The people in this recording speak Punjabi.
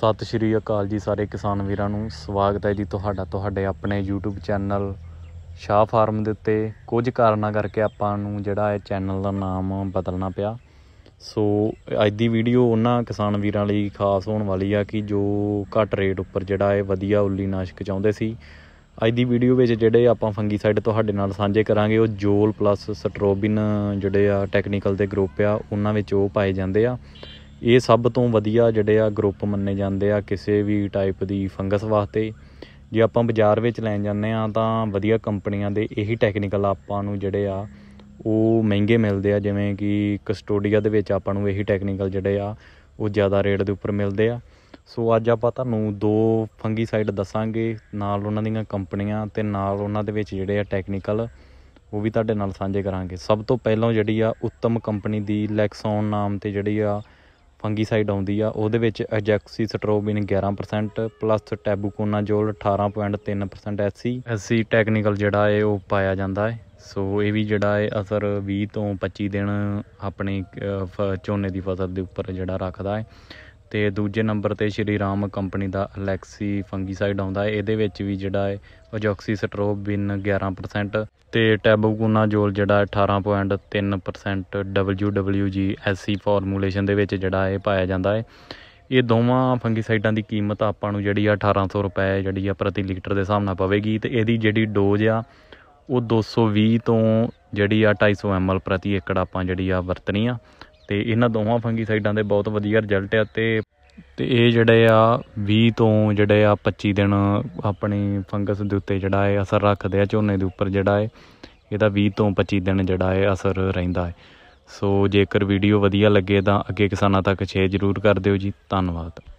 ਸਤਿ ਸ਼੍ਰੀ ਅਕਾਲ ਜੀ ਸਾਰੇ ਕਿਸਾਨ ਵੀਰਾਂ ਨੂੰ ਸਵਾਗਤ ਹੈ ਜੀ ਤੁਹਾਡਾ ਤੁਹਾਡੇ ਆਪਣੇ YouTube ਚੈਨਲ ਸ਼ਾਹ ਫਾਰਮ ਦੇ ਉੱਤੇ ਕੁਝ ਕਾਰਨਾਂ ਕਰਕੇ ਆਪਾਂ ਨੂੰ ਜਿਹੜਾ ਇਹ ਚੈਨਲ ਦਾ ਨਾਮ ਬਦਲਣਾ ਪਿਆ ਸੋ ਅੱਜ ਦੀ ਵੀਡੀਓ ਉਹਨਾਂ ਕਿਸਾਨ ਵੀਰਾਂ ਲਈ ਖਾਸ ਹੋਣ ਵਾਲੀ ਆ ਕਿ ਜੋ ਘੱਟ ਰੇਟ ਉੱਪਰ ਜਿਹੜਾ ਇਹ ਵਧੀਆ ਉੱਲੀ ਨਾਸ਼ਕ ਚਾਹੁੰਦੇ ਸੀ ਅੱਜ ਦੀ ਵੀਡੀਓ ਵਿੱਚ ਜਿਹੜੇ ਆਪਾਂ ਫੰਗੀਸਾਈਡ ਤੁਹਾਡੇ ਨਾਲ ਸਾਂਝੇ ਕਰਾਂਗੇ ਉਹ ਜੋਲ ਪਲੱਸ ਸਟਰੋਬਿਨ ਜਿਹੜੇ ਆ ਟੈਕਨੀਕਲ ਦੇ ਗਰੁੱਪ ਆ ਉਹਨਾਂ ਵਿੱਚ ਉਹ ਪਾਏ ਜਾਂਦੇ ਆ ਇਹ ਸਭ ਤੋਂ ਵਧੀਆ ਜਿਹੜੇ ਆ ਗਰੁੱਪ ਮੰਨੇ ਜਾਂਦੇ ਆ ਕਿਸੇ ਵੀ ਟਾਈਪ ਦੀ ਫੰਗਸ ਵਾਸਤੇ ਜੇ ਆਪਾਂ ਬਾਜ਼ਾਰ ਵਿੱਚ ਲੈਣ ਜਾਂਦੇ ਆ ਤਾਂ ਵਧੀਆ ਕੰਪਨੀਆਂ ਦੇ ਇਹੀ ਟੈਕਨੀਕਲ ਆਪਾਂ ਨੂੰ ਜਿਹੜੇ ਆ ਉਹ ਮਹਿੰਗੇ ਮਿਲਦੇ ਆ ਜਿਵੇਂ ਕਿ ਕਸਟੋਡੀਆ ਦੇ ਵਿੱਚ ਆਪਾਂ ਨੂੰ ਇਹੀ ਟੈਕਨੀਕਲ ਜਿਹੜੇ ਆ ਉਹ ਜ਼ਿਆਦਾ ਰੇਟ ਦੇ ਉੱਪਰ ਮਿਲਦੇ ਆ ਸੋ ਅੱਜ ਆਪਾਂ ਤੁਹਾਨੂੰ ਦੋ ਫੰਗੀਸਾਈਡ ਦੱਸਾਂਗੇ ਨਾਲ ਉਹਨਾਂ ਦੀਆਂ ਕੰਪਨੀਆਂ ਤੇ ਨਾਲ ਉਹਨਾਂ ਦੇ ਵਿੱਚ ਜਿਹੜੇ ਆ ਟੈਕਨੀਕਲ ਉਹ ਵੀ ਤੁਹਾਡੇ ਨਾਲ ਸਾਂਝੇ ਕਰਾਂਗੇ ਸਭ ਤੋਂ ਪਹਿਲਾਂ ਜਿਹੜੀ ਆ ਉੱਤਮ ਕੰਪਨੀ ਦੀ ਲੈਕਸੌਨ ਨਾਮ ਤੇ ਜਿਹੜੀ ਆ ਫੰਗੀਸਾਈਡ ਆਉਂਦੀ ਆ ਉਹਦੇ ਵਿੱਚ ਐਜੈਕਸੀ ਸਟ੍ਰੋਬਿਨ 11% ਪਲੱਸ ਟੈਬੂਕੋਨਾਜੋਲ 18.3% ਐਸੀ ਐਸੀ ਟੈਕਨੀਕਲ ਜਿਹੜਾ ਏ ਉਹ ਪਾਇਆ ਜਾਂਦਾ ਹੈ ਸੋ ਇਹ ਵੀ ਜਿਹੜਾ ਏ ਅਸਰ 20 ਤੋਂ 25 ਦਿਨ ਆਪਣੇ ਝੋਨੇ ਦੀ ਫਸਲ ਦੇ ਉੱਪਰ ਜਿਹੜਾ ਰੱਖਦਾ ਹੈ ਤੇ ਦੂਜੇ ਨੰਬਰ ਤੇ ਸ਼੍ਰੀ ਰਾਮ ਕੰਪਨੀ ਦਾ ਅਲੈਕਸੀ ਫੰਗੀਸਾਈਡ ਆਉਂਦਾ ਹੈ ਇਹਦੇ ਵਿੱਚ ਵੀ ਜਿਹੜਾ ਹੈ ਅਜੋਕਸੀ 11% ਤੇ ਟੈਬੋਕੋਨਾ ਜੋਲ ਜਿਹੜਾ 18.3% WWGSC ਫਾਰਮੂਲੇਸ਼ਨ ਦੇ ਵਿੱਚ ਜਿਹੜਾ ਇਹ ਪਾਇਆ ਜਾਂਦਾ ਹੈ ਇਹ ਦੋਵਾਂ ਫੰਗੀਸਾਈਡਾਂ ਦੀ ਕੀਮਤ ਆਪਾਂ ਨੂੰ ਜਿਹੜੀ ਆ 1800 ਰੁਪਏ ਜਿਹੜੀ ਆ ਪ੍ਰਤੀ ਲੀਟਰ ਦੇ ਹਿਸਾਬ ਨਾਲ ਪਵੇਗੀ ਤੇ ਇਹਦੀ ਜਿਹੜੀ ਡੋਜ਼ ਆ ਉਹ 220 ਤੋਂ ਜਿਹੜੀ ਆ 250 ਐਮਐਲ ਪ੍ਰਤੀ ਏਕੜ ਆਪਾਂ ਜਿਹੜੀ ਆ ਵਰਤਣੀ ਆ ਤੇ ਇਹਨਾਂ ਦੋਹਾਂ ਸਾਈਡਾਂ ਦੇ ਬਹੁਤ ਵਧੀਆ ਰਿਜ਼ਲਟ ਆ ਤੇ ਤੇ ਇਹ ਜਿਹੜੇ ਆ 20 ਤੋਂ ਜਿਹੜੇ ਆ 25 ਦਿਨ ਆਪਣੇ ਫੰਗਸ ਦੇ ਉੱਤੇ ਜਿਹੜਾ ਹੈ ਅਸਰ ਰੱਖਦੇ ਆ ਝੋਨੇ ਦੇ ਉੱਪਰ ਜਿਹੜਾ ਹੈ ਇਹਦਾ 20 ਤੋਂ 25 ਦਿਨ ਜਿਹੜਾ ਹੈ ਅਸਰ ਰਹਿੰਦਾ ਹੈ ਸੋ ਜੇਕਰ ਵੀਡੀਓ ਵਧੀਆ ਲੱਗੇ ਤਾਂ ਅੱਗੇ ਕਿਸਾਨਾਂ ਤੱਕ ਸ਼ੇਅਰ ਜ਼ਰੂਰ ਕਰ ਦਿਓ ਜੀ ਧੰਨਵਾਦ